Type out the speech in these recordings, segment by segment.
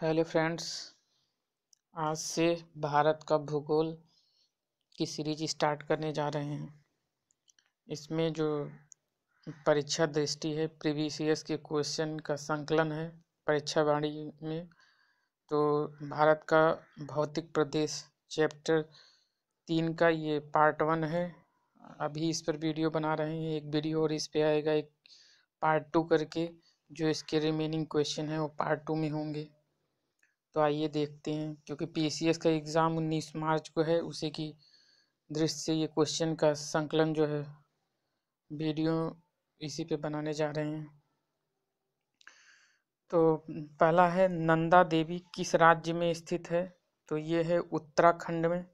hello friends आज से भारत का भूगोल की सीरीज स्टार्ट करने जा रहे हैं इसमें जो परीक्षा दृष्टि है प्रीवियस के क्वेश्चन का संकलन है परीक्षावाणी में तो भारत का भौतिक प्रदेश चैप्टर तीन का ये पार्ट वन है अभी इस पर वीडियो बना रहे हैं एक वीडियो और इस पे आएगा एक पार्ट टू करके जो इसके रिमेनिंग क्वेश्चन है वो पार्ट टू में होंगे तो आइए देखते हैं क्योंकि पीसीएस का एग्ज़ाम 19 मार्च को है उसी की दृष्टि से ये क्वेश्चन का संकलन जो है वीडियो इसी पे बनाने जा रहे हैं तो पहला है नंदा देवी किस राज्य में स्थित है तो ये है उत्तराखंड में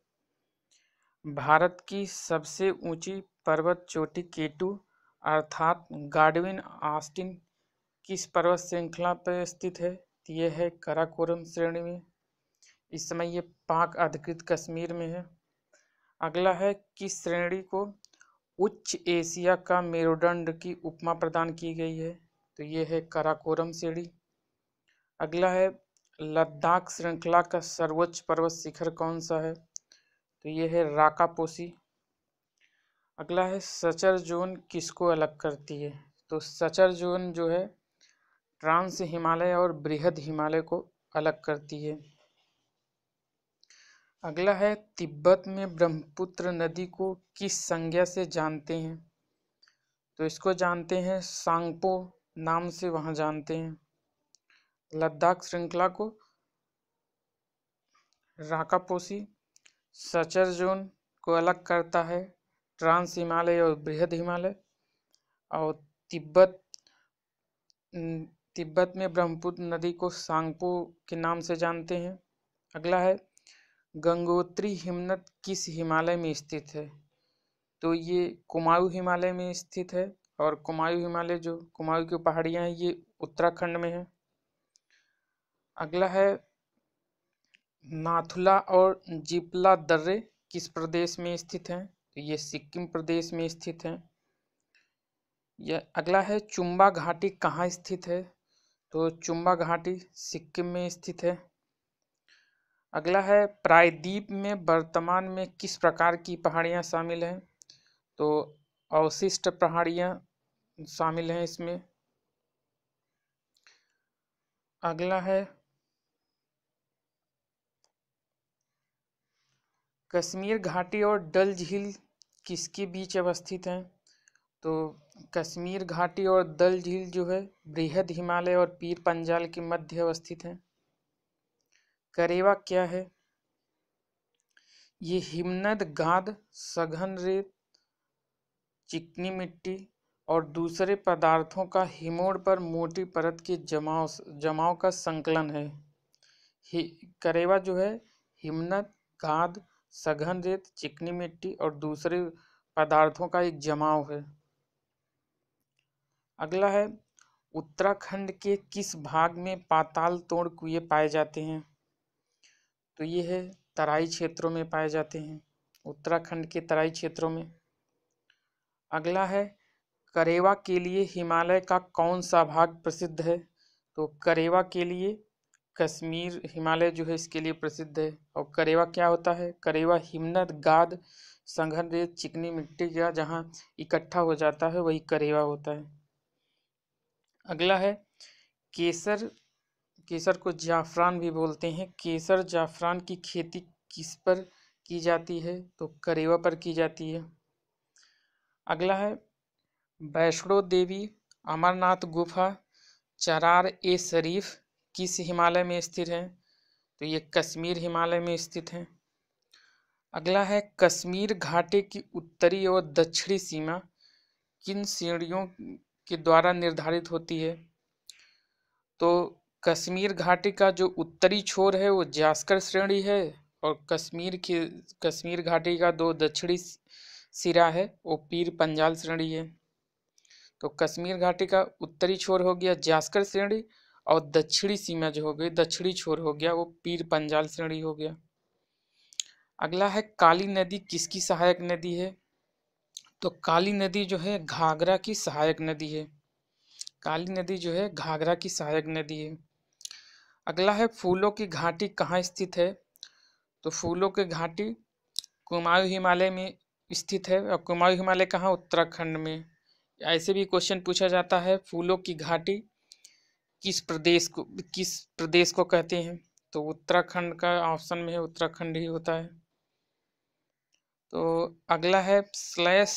भारत की सबसे ऊंची पर्वत चोटी केटू अर्थात गार्डविन आस्टिन किस पर्वत श्रृंखला पर स्थित है ये है कराकोरम श्रेणी में इस समय ये पाक अधिकृत कश्मीर में है अगला है कि श्रेणी को उच्च एशिया का मेरुदंड की उपमा प्रदान की गई है तो ये है कराकोरम श्रेणी अगला है लद्दाख श्रृंखला का सर्वोच्च पर्वत शिखर कौन सा है तो ये है राकापोसी अगला है सचर जोन किसको अलग करती है तो सचर जोन जो है ट्रांस हिमालय और बृहद हिमालय को अलग करती है अगला है तिब्बत में ब्रह्मपुत्र नदी को किस संज्ञा से जानते हैं तो इसको जानते हैं सांगपो नाम से वहाँ जानते हैं लद्दाख श्रृंखला को राकापोसी सचर जोन को अलग करता है ट्रांस हिमालय और बृहद हिमालय और तिब्बत तिब्बत में ब्रह्मपुत्र नदी को सांगपो के नाम से जानते हैं अगला है गंगोत्री हिमनद किस हिमालय में स्थित है तो ये कुमाऊं हिमालय में स्थित है और कुमायूं हिमालय जो कुमायूं की पहाड़ियाँ हैं ये उत्तराखंड में है अगला है नाथुला और जिपला दर्रे किस प्रदेश में स्थित हैं तो ये सिक्किम प्रदेश में स्थित हैं यह अगला है चुम्बा घाटी कहाँ स्थित है तो चुम्बा घाटी सिक्किम में स्थित है अगला है प्रायद्वीप में वर्तमान में किस प्रकार की पहाड़ियाँ शामिल हैं तो अवशिष्ट पहाड़ियाँ शामिल हैं इसमें अगला है कश्मीर घाटी और डल झील किसके बीच अवस्थित हैं तो कश्मीर घाटी और दल झील जो है बृहद हिमालय और पीर पंजाल के मध्य अवस्थित है करेवा क्या है ये हिमनद गाद सघन रेत चिकनी मिट्टी और दूसरे पदार्थों का हिमोड़ पर मोटी परत के जमाव जमाव का संकलन है करेवा जो है हिमनद गाद सघन रेत चिकनी मिट्टी और दूसरे पदार्थों का एक जमाव है अगला है उत्तराखंड के किस भाग में पाताल तोड़ कुएं पाए जाते हैं तो ये है तराई क्षेत्रों में पाए जाते हैं उत्तराखंड के तराई क्षेत्रों में अगला है करेवा के लिए हिमालय का कौन सा भाग प्रसिद्ध है तो करेवा के लिए कश्मीर हिमालय जो है इसके लिए प्रसिद्ध है और करेवा क्या होता है करेवा हिमनद गाद संघन रेत चिकनी मिट्टी का जहाँ इकट्ठा हो जाता है वही करेवा होता है अगला है केसर केसर को जाफरान भी बोलते हैं केसर जाफरान की खेती किस पर की जाती है तो करेवा पर की जाती है अगला है वैष्णो देवी अमरनाथ गुफा चरार ए शरीफ किस हिमालय में स्थित है तो ये कश्मीर हिमालय में स्थित है अगला है कश्मीर घाटी की उत्तरी और दक्षिणी सीमा किन श्रेणियों के द्वारा निर्धारित होती है तो कश्मीर घाटी का जो उत्तरी छोर है वो जास्कर श्रेणी है और कश्मीर की कश्मीर घाटी का दो दक्षिणी सिरा है वो पीर पंजाल श्रेणी है तो कश्मीर घाटी का उत्तरी छोर हो गया जास्कर श्रेणी और दक्षिणी सीमा जो हो गई दक्षिणी छोर हो गया वो पीर पंजाल श्रेणी हो गया अगला है काली नदी किसकी सहायक नदी है तो काली नदी जो है घाघरा की सहायक नदी है काली नदी जो है घाघरा की सहायक नदी है अगला है फूलों की घाटी कहाँ स्थित है तो फूलों की घाटी कुमायूं हिमालय में स्थित है और कुमायूं हिमालय कहाँ उत्तराखंड में ऐसे भी क्वेश्चन पूछा जाता है फूलों की घाटी किस प्रदेश को किस प्रदेश को कहते हैं तो उत्तराखंड का ऑप्शन में है उत्तराखंड ही होता है तो अगला है स्लैश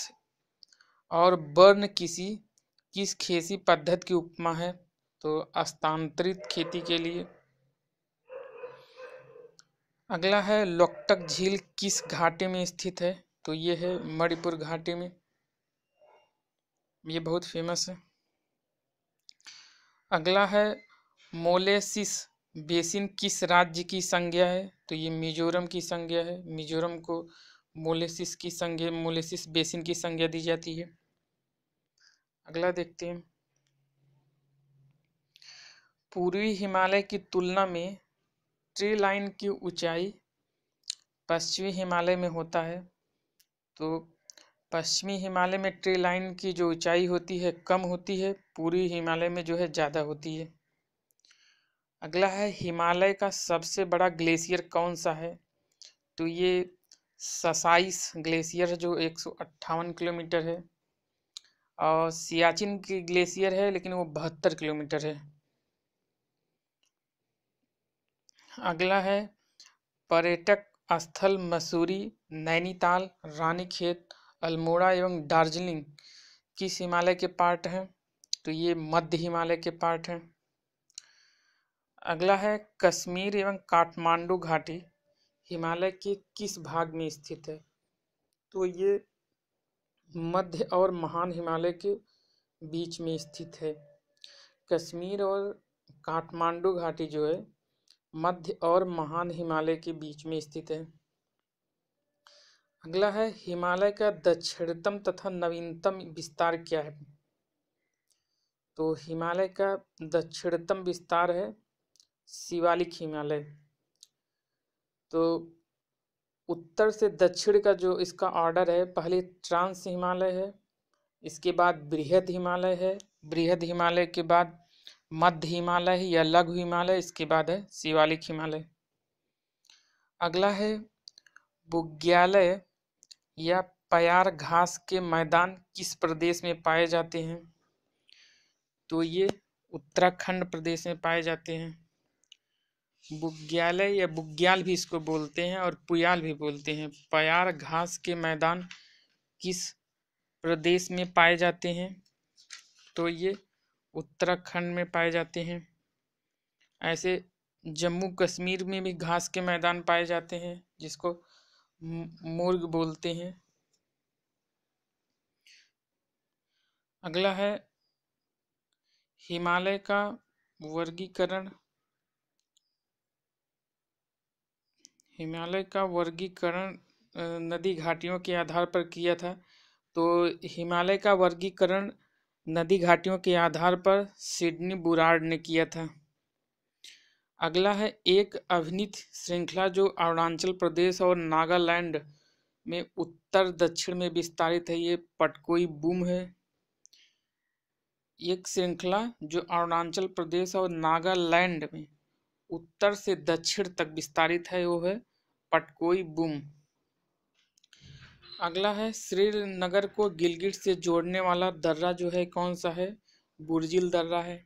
और बर्न किसी किस खेसी पद्धति की उपमा है तो स्थानांतरित खेती के लिए अगला है लोकटक झील किस घाटी में स्थित है तो ये है मणिपुर घाटी में ये बहुत फेमस है अगला है मोलेसिस बेसिन किस राज्य की संज्ञा है तो ये मिजोरम की संज्ञा है मिजोरम को मोलेसिस की संज्ञा मोलेसिस बेसिन की संज्ञा दी जाती है अगला देखते हैं पूर्वी हिमालय की तुलना में ट्री लाइन की ऊंचाई पश्चिमी हिमालय में होता है तो पश्चिमी हिमालय में ट्री लाइन की जो ऊंचाई होती है कम होती है पूर्वी हिमालय में जो है ज़्यादा होती है अगला है हिमालय का सबसे बड़ा ग्लेशियर कौन सा है तो ये ससाइस ग्लेशियर जो एक किलोमीटर है और सियाचिन की ग्लेशियर है लेकिन वो बहत्तर किलोमीटर है अगला है पर्यटक स्थल मसूरी नैनीताल रानीखेत अल्मोड़ा एवं दार्जिलिंग किस हिमालय के पार्ट हैं तो ये मध्य हिमालय के पार्ट हैं अगला है कश्मीर एवं काठमांडू घाटी हिमालय के किस भाग में स्थित है तो ये मध्य और महान हिमालय के बीच में स्थित है कश्मीर और काठमांडू घाटी जो है मध्य और महान हिमालय के बीच में स्थित है अगला है हिमालय का दक्षिणतम तथा नवीनतम विस्तार क्या है तो हिमालय का दक्षिणतम विस्तार है शिवालिक हिमालय तो उत्तर से दक्षिण का जो इसका ऑर्डर है पहले ट्रांस हिमालय है इसके बाद बृहद हिमालय है बृहद हिमालय के बाद मध्य हिमालय या लघु हिमालय इसके बाद है शिवालिक हिमालय अगला है बुग्यालय या पयार घास के मैदान किस प्रदेश में पाए जाते हैं तो ये उत्तराखंड प्रदेश में पाए जाते हैं बुग्यालय या बुग्याल भी इसको बोलते हैं और पुयाल भी बोलते हैं पयार घास के मैदान किस प्रदेश में पाए जाते हैं तो ये उत्तराखंड में पाए जाते हैं ऐसे जम्मू कश्मीर में भी घास के मैदान पाए जाते हैं जिसको मुर्ग बोलते हैं अगला है हिमालय का वर्गीकरण हिमालय का वर्गीकरण नदी घाटियों के आधार पर किया था तो हिमालय का वर्गीकरण नदी घाटियों के आधार पर सिडनी बुराड ने किया था अगला है एक अभिनीत श्रृंखला जो अरुणाचल प्रदेश और नागालैंड में उत्तर दक्षिण में विस्तारित है ये पटकोई बूम है एक श्रृंखला जो अरुणाचल प्रदेश और नागालैंड में उत्तर से दक्षिण तक विस्तारित है वो है पटकोई बुम अगला है श्रीनगर को गिलगिट से जोड़ने वाला दर्रा जो है कौन सा है बुर्जिल दर्रा है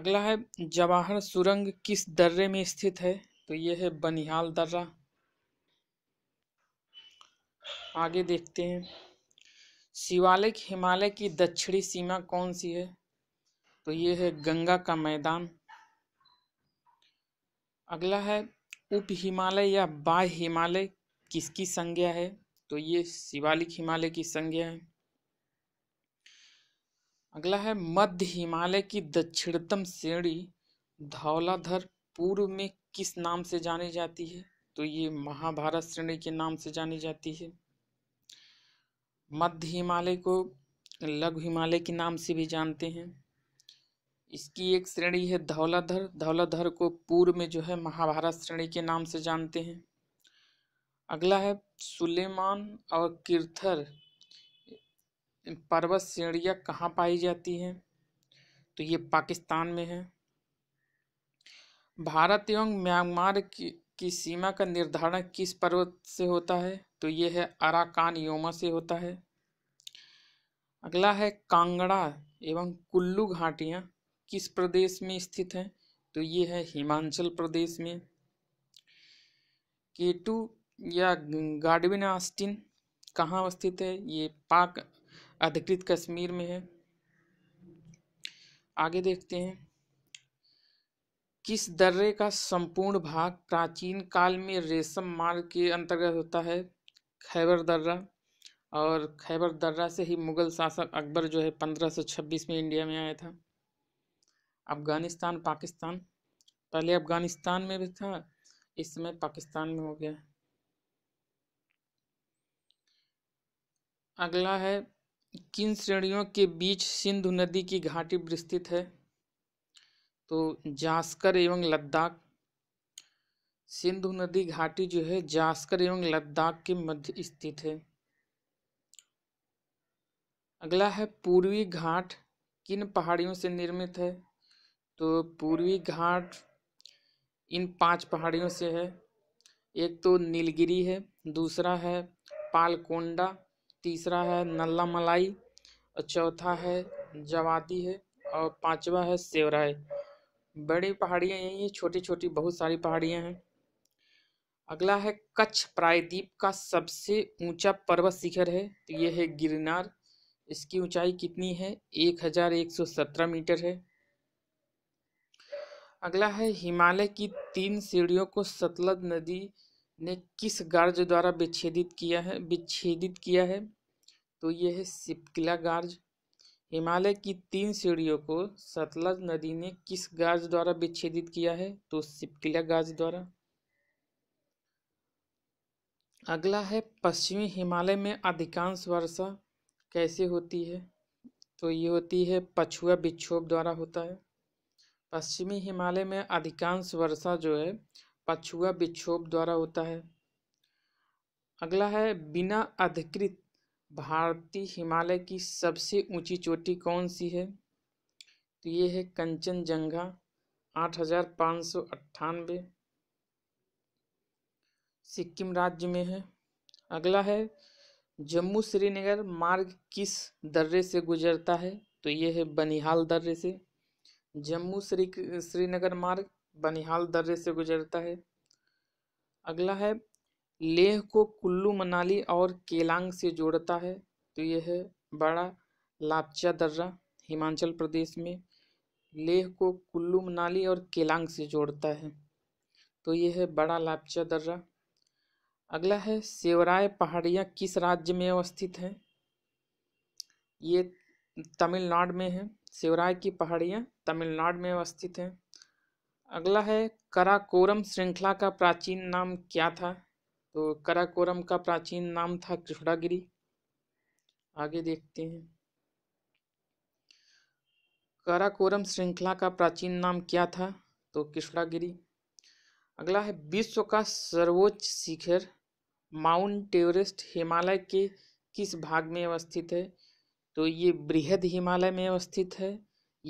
अगला है जवाहर सुरंग किस दर्रे में स्थित है तो ये है बनिहाल दर्रा आगे देखते हैं शिवालिक हिमालय की दक्षिणी सीमा कौन सी है तो ये है गंगा का मैदान अगला है उप हिमालय या बाह हिमालय किसकी संज्ञा है तो ये शिवालिक हिमालय की संज्ञा है अगला है मध्य हिमालय की दक्षिणतम श्रेणी धौलाधर पूर्व में किस नाम से जानी जाती है तो ये महाभारत श्रेणी के नाम से जानी जाती है मध्य हिमालय को लघु हिमालय के नाम से भी जानते हैं इसकी एक श्रेणी है धौलाधर धौलाधर को पूर्व में जो है महाभारत श्रेणी के नाम से जानते हैं अगला है सुलेमान और किरथर पर्वत श्रेणियाँ कहाँ पाई जाती हैं तो ये पाकिस्तान में है भारत एवं म्यांमार की, की सीमा का निर्धारण किस पर्वत से होता है तो ये है अराकान योमा से होता है अगला है कांगड़ा एवं कुल्लू घाटियाँ किस प्रदेश में स्थित है तो ये है हिमाचल प्रदेश में केटू या गाडविन आस्टिन कहाँ स्थित है ये पाक अधिकृत कश्मीर में है आगे देखते हैं किस दर्रे का संपूर्ण भाग प्राचीन काल में रेशम मार्ग के अंतर्गत होता है खैबर दर्रा और खैबर दर्रा से ही मुगल शासक अकबर जो है 1526 में इंडिया में आया था अफगानिस्तान पाकिस्तान पहले अफगानिस्तान में भी था इस समय पाकिस्तान में हो गया अगला है किन श्रेणियों के बीच सिंधु नदी की घाटी विस्तृत है तो जास्कर एवं लद्दाख सिंधु नदी घाटी जो है जास्कर एवं लद्दाख के मध्य स्थित है अगला है पूर्वी घाट किन पहाड़ियों से निर्मित है तो पूर्वी घाट इन पांच पहाड़ियों से है एक तो नीलगिरी है दूसरा है पालकोंडा तीसरा है नल्ला मलाई और चौथा है जवाती है और पांचवा है सेवराय बड़ी पहाड़ियाँ यही हैं छोटी छोटी बहुत सारी पहाड़ियाँ हैं अगला है कच्छ प्रायद्वीप का सबसे ऊंचा पर्वत शिखर है तो यह है गिरनार इसकी ऊंचाई कितनी है एक हज़ार एक सौ सत्रह मीटर है अगला है हिमालय की तीन सीढ़ियों को सतलज नदी ने किस गार्ज द्वारा विच्छेदित किया है विच्छेदित किया है तो यह है सिपकिला गार्ज हिमालय की तीन सीढ़ियों को सतलज नदी ने किस गार्ज द्वारा विच्छेदित किया है तो सिपकिला गार्ज द्वारा अगला है पश्चिमी हिमालय में अधिकांश वर्षा कैसे होती है तो ये होती है पछुआ विक्षोभ द्वारा होता है पश्चिमी हिमालय में अधिकांश वर्षा जो है पछुआ विक्षोभ द्वारा होता है अगला है बिना अधिकृत भारतीय हिमालय की सबसे ऊंची चोटी कौन सी है तो ये है कंचनजंगा आठ हजार पाँच सौ अट्ठानबे सिक्किम राज्य में है अगला है जम्मू श्रीनगर मार्ग किस दर्रे से गुजरता है तो ये है बनिहाल दर्रे से जम्मू श्री श्रीनगर मार्ग बनिहाल दर्रे से गुजरता है अगला है लेह को कुल्लू मनाली और केलांग से जोड़ता है तो यह है बड़ा लापचा दर्रा हिमाचल प्रदेश में लेह को कुल्लू मनाली और केलांग से जोड़ता है तो यह है बड़ा लापचा दर्रा अगला है सेवराय पहाड़ियाँ किस राज्य में अवस्थित हैं ये तमिलनाडु में है शिवराय की पहाड़ियाँ तमिलनाडु में अवस्थित हैं अगला है कराकोरम श्रृंखला का प्राचीन नाम क्या था तो कराकोरम का प्राचीन नाम था कृष्णागिरी आगे देखते हैं कराकोरम श्रृंखला का प्राचीन नाम क्या था तो कृष्णागिरी अगला है विश्व का सर्वोच्च शिखर माउंट एवरेस्ट हिमालय के किस भाग में अवस्थित है तो ये बृहद हिमालय में अवस्थित है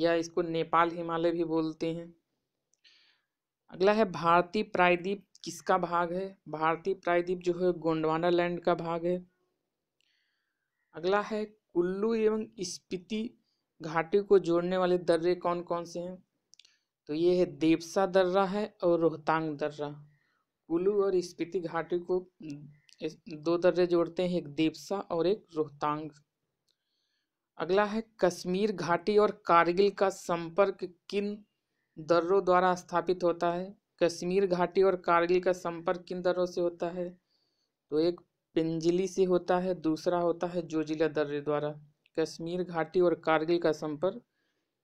या इसको नेपाल हिमालय भी बोलते हैं अगला है भारतीय प्रायद्वीप किसका भाग है भारतीय प्रायद्वीप जो है गोंडवाना लैंड का भाग है अगला है कुल्लू एवं स्पीति घाटी को जोड़ने वाले दर्रे कौन कौन से हैं तो ये है देवसा दर्रा है और रोहतांग दर्रा कुल्लू और स्पीति घाटी को दो दर्रे जोड़ते हैं एक देवसा और एक रोहतांग अगला है कश्मीर घाटी और कारगिल का संपर्क किन दर्रों द्वारा स्थापित होता है कश्मीर घाटी और कारगिल का संपर्क किन दर्रों से होता है तो एक पिंजली से होता है दूसरा होता है जोजिला दर्रे द्वारा कश्मीर घाटी और कारगिल का संपर्क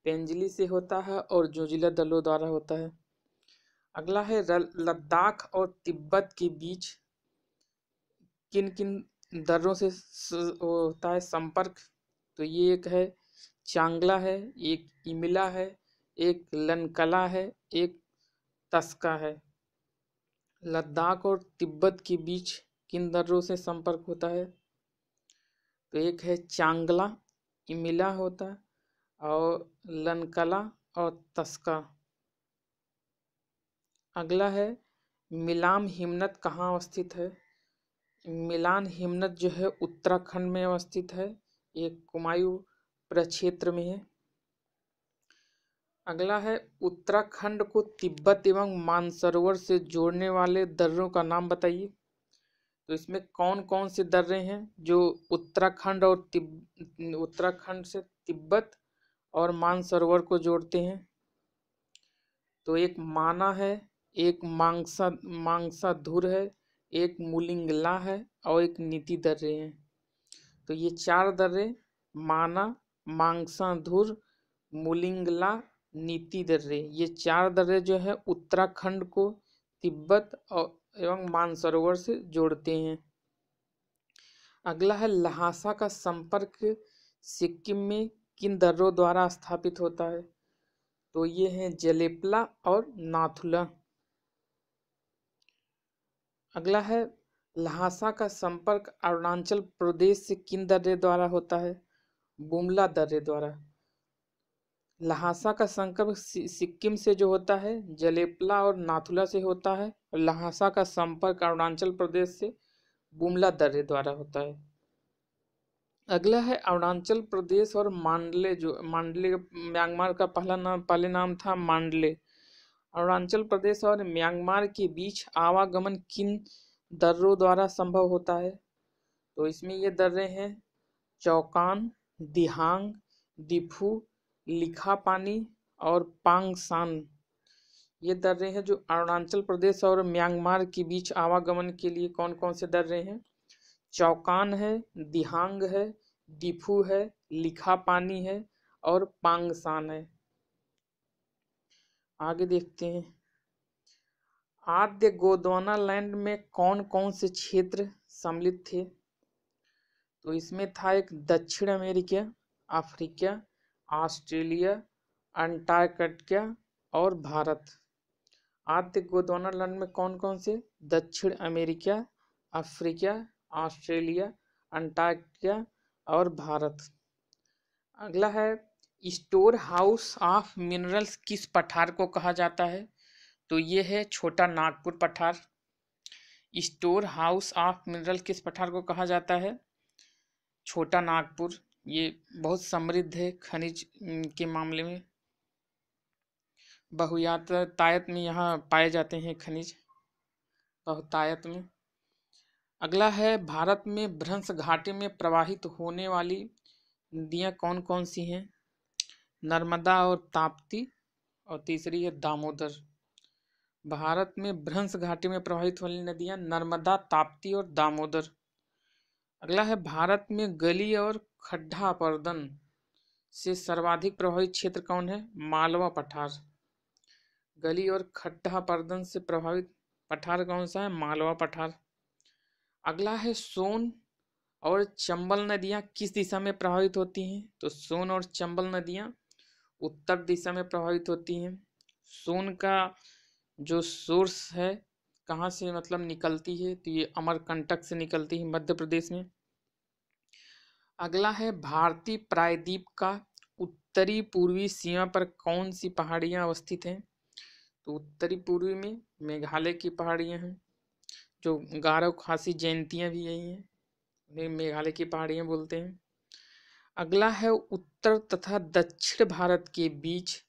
पेंजली से होता है और जोजिला दलों द्वारा होता है अगला है लद्दाख और तिब्बत के बीच किन किन दर्रों से होता है संपर्क तो ये एक है चांगला है एक इमिला है एक लनकला है एक तस्का है लद्दाख और तिब्बत के बीच किन दर्रों से संपर्क होता है तो एक है चांगला इमिला होता है और लनकला और तस्का अगला है मिलाम हिमनत कहाँ अवस्थित है मिलान हिमनत जो है उत्तराखंड में अवस्थित है ये कुमायूं प्रक्षेत्र में है अगला है उत्तराखंड को तिब्बत एवं मानसरोवर से जोड़ने वाले दर्रों का नाम बताइए तो इसमें कौन कौन से दर्रे हैं जो उत्तराखंड और तिब उत्तराखंड से तिब्बत और मानसरोवर को जोड़ते हैं तो एक माना है एक मांगसा मांगसा धुर है एक मुलिंगला है और एक नीति दर्रे हैं तो ये चार दर्रे माना मांगसाधुर मुलिंगला नीति दर्रे ये चार दर्रे जो है उत्तराखंड को तिब्बत और एवं मानसरोवर से जोड़ते हैं अगला है लहासा का संपर्क सिक्किम में किन दर्रों द्वारा स्थापित होता है तो ये हैं जलेपला और नाथुला अगला है लहासा का संपर्क अरुणाचल प्रदेश से किन दर्रे द्वारा होता है बुमला दर्रे द्वारा लहासा का संपर्क सिक्किम से जो होता है जलेपला और नाथुला से होता है और लहासा का संपर्क अरुणाचल प्रदेश से बुमला दर्रे द्वारा होता है अगला है अरुणाचल प्रदेश और मांडले जो मांडले म्यांमार का पहला नाम पहले नाम था मांडले अरुणाचल प्रदेश और म्यांमार के बीच आवागमन किन दर्रों द्वारा संभव होता है तो इसमें ये दर्रे हैं चौकान दिहांग दिफू लिखा पानी और पांगसान ये दर्रे हैं जो अरुणाचल प्रदेश और म्यांमार के बीच आवागमन के लिए कौन कौन से दर्रे हैं चौकान है दिहांग है दिफू है लिखा पानी है और पांगसान है आगे देखते हैं आद्य गोदवाना लैंड में कौन कौन से क्षेत्र सम्मिलित थे तो इसमें था एक दक्षिण अमेरिका अफ्रीका ऑस्ट्रेलिया अंटार्कटिका और भारत आद्य गोदवाना लैंड में कौन कौन से दक्षिण अमेरिका अफ्रीका ऑस्ट्रेलिया अंटार्कटिका और भारत अगला है स्टोर हाउस ऑफ मिनरल्स किस पठार को कहा जाता है तो ये है छोटा नागपुर पठार स्टोर हाउस ऑफ मिनरल किस पठार को कहा जाता है छोटा नागपुर ये बहुत समृद्ध है खनिज के मामले में बहुयातायत में यहाँ पाए जाते हैं खनिज बहुतायत में अगला है भारत में भ्रंश घाटी में प्रवाहित होने वाली नदियाँ कौन कौन सी हैं नर्मदा और ताप्ती और तीसरी है दामोदर भारत में भ्रंश घाटी में प्रवाहित वाली नदियां नर्मदा ताप्ती और दामोदर अगला है भारत में गली और खड्ढा अपर्दन से सर्वाधिक प्रभावित क्षेत्र कौन है मालवा पठार गली और खड्ढा अपर्दन से प्रभावित पठार कौन सा है मालवा पठार अगला है सोन और चंबल नदियां किस दिशा में प्रभावित होती हैं तो सोन और चंबल नदियां उत्तर दिशा में प्रभावित होती हैं सोन का जो सोर्स है कहाँ से मतलब निकलती है तो ये अमरकंटक से निकलती है मध्य प्रदेश में अगला है भारतीय प्रायद्वीप का उत्तरी पूर्वी सीमा पर कौन सी पहाड़ियाँ अवस्थित हैं तो उत्तरी पूर्वी में मेघालय की पहाड़ियाँ हैं जो गारो खासी जयंतियाँ भी यही हैं उन्हें मेघालय की पहाड़ियाँ बोलते हैं अगला है उत्तर तथा दक्षिण भारत के बीच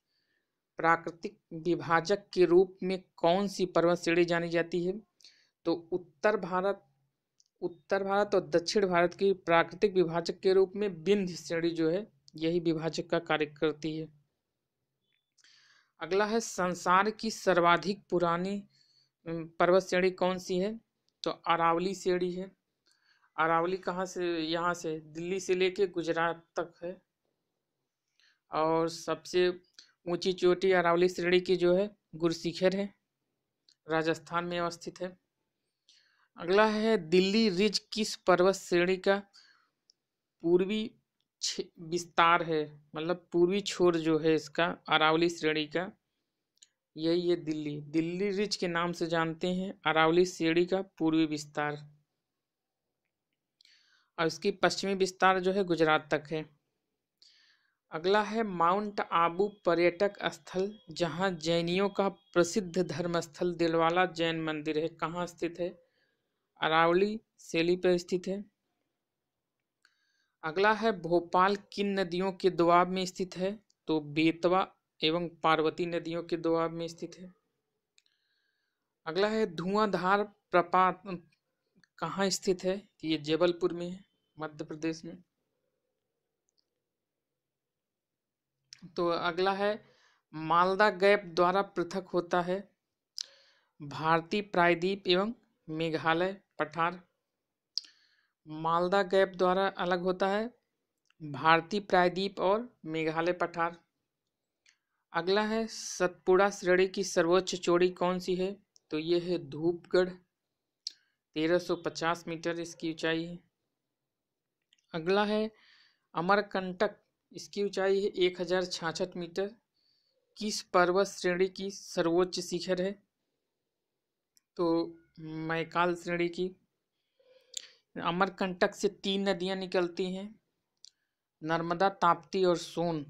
प्राकृतिक विभाजक के रूप में कौन सी पर्वत श्रेणी जानी जाती है तो उत्तर भारत उत्तर भारत और दक्षिण भारत की प्राकृतिक विभाजक के रूप में बिंध श्रेणी जो है यही विभाजक का कार्य करती है अगला है संसार की सर्वाधिक पुरानी पर्वत श्रेणी कौन सी है तो अरावली श्रेणी है अरावली कहाँ से यहाँ से दिल्ली से लेके गुजरात तक है और सबसे ऊंची चोटी अरावली श्रेणी की जो है गुरुशिखर है राजस्थान में अवस्थित है अगला है दिल्ली रिज किस पर्वत श्रेणी का पूर्वी विस्तार है मतलब पूर्वी छोर जो है इसका अरावली श्रेणी का यही है दिल्ली दिल्ली रिज के नाम से जानते हैं अरावली श्रेणी का पूर्वी विस्तार और इसकी पश्चिमी विस्तार जो है गुजरात तक है अगला है माउंट आबू पर्यटक स्थल जहां जैनियों का प्रसिद्ध धर्मस्थल दिलवाला जैन मंदिर है कहाँ स्थित है अरावली सेली पर स्थित है अगला है भोपाल किन नदियों के दुआब में स्थित है तो बेतवा एवं पार्वती नदियों के दुआब में स्थित है अगला है धुआंधार प्रपात कहाँ स्थित है ये जबलपुर में है मध्य प्रदेश में तो अगला है मालदा गैप द्वारा पृथक होता है भारतीय प्रायद्वीप एवं मेघालय पठार मालदा गैप द्वारा अलग होता है भारतीय प्रायद्वीप और मेघालय पठार अगला है सतपुड़ा श्रेणी की सर्वोच्च चोड़ी कौन सी है तो ये है धूपगढ़ 1350 मीटर इसकी ऊंचाई है अगला है अमरकंटक इसकी ऊंचाई है एक हज़ार छाछठ मीटर किस पर्वत श्रेणी की सर्वोच्च शिखर है तो मैकाल श्रेणी की अमरकंटक से तीन नदियां निकलती हैं नर्मदा ताप्ती और सोन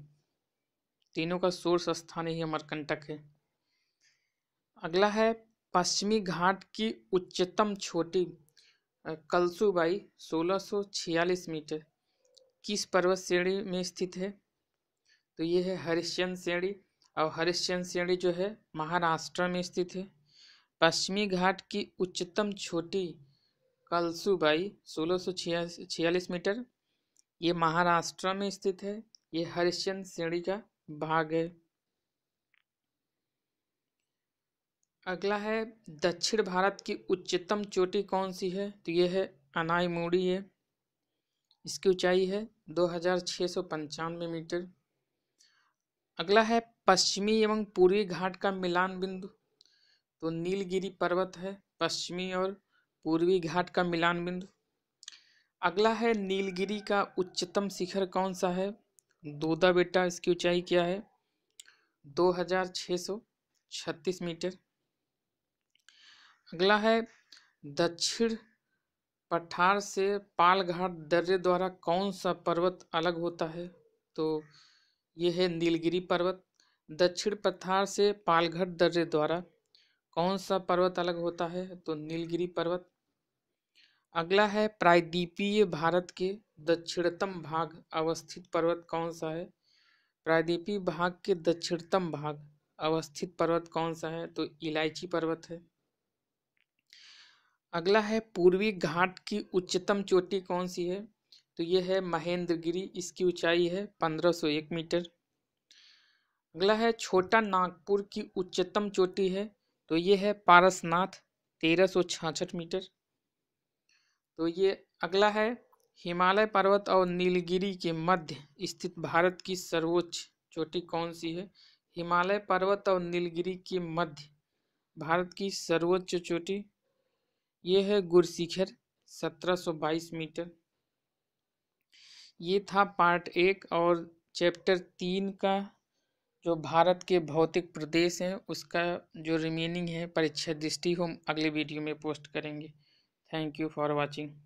तीनों का सोर्स स्थान ही अमरकंटक है अगला है पश्चिमी घाट की उच्चतम छोटी कलसुबाई सोलह सौ छियालीस मीटर किस पर्वत श्रेणी में स्थित है तो ये है हरिश्चंद श्रेणी और हरिश्चंद श्रेणी जो है महाराष्ट्र में स्थित है पश्चिमी घाट की उच्चतम छोटी कलसुबाई सोलह सौ छियालीस मीटर ये महाराष्ट्र में स्थित है ये हरिश्चंद श्रेणी का भाग है अगला है दक्षिण भारत की उच्चतम चोटी कौन सी है तो ये है अनाईमोड़ी है इसकी ऊंचाई है दो हजार छः सौ पंचानवे मीटर अगला है पश्चिमी एवं पूर्वी घाट का मिलान बिंदु तो नीलगिरी पर्वत है पश्चिमी और पूर्वी घाट का मिलान बिंदु अगला है नीलगिरी का उच्चतम शिखर कौन सा है दोदा बेटा इसकी ऊंचाई क्या है दो हजार छः सौ छत्तीस मीटर अगला है दक्षिण पठार से पालघाट दर्रे द्वारा कौन सा पर्वत अलग होता है तो यह है नीलगिरी पर्वत दक्षिण पठार से पालघाट दर्रे द्वारा कौन सा पर्वत अलग होता है तो नीलगिरी पर्वत अगला है प्रायद्वीपीय भारत के दक्षिणतम भाग अवस्थित पर्वत कौन सा है प्रायद्वीपीय भाग के दक्षिणतम भाग अवस्थित पर्वत कौन सा है तो इलायची पर्वत है अगला है पूर्वी घाट की उच्चतम चोटी कौन सी है तो ये है महेंद्रगिरी इसकी ऊंचाई है 1501 मीटर अगला है छोटा नागपुर की उच्चतम चोटी है तो ये है पारसनाथ तेरह मीटर तो ये अगला है हिमालय पर्वत और नीलगिरी के मध्य स्थित भारत की सर्वोच्च चोटी कौन सी है हिमालय पर्वत और नीलगिरी के मध्य भारत की सर्वोच्च चोटी ये है गुरशिखर 1722 मीटर ये था पार्ट एक और चैप्टर तीन का जो भारत के भौतिक प्रदेश हैं उसका जो रिमेनिंग है परीक्षा दृष्टि हम अगले वीडियो में पोस्ट करेंगे थैंक यू फॉर वाचिंग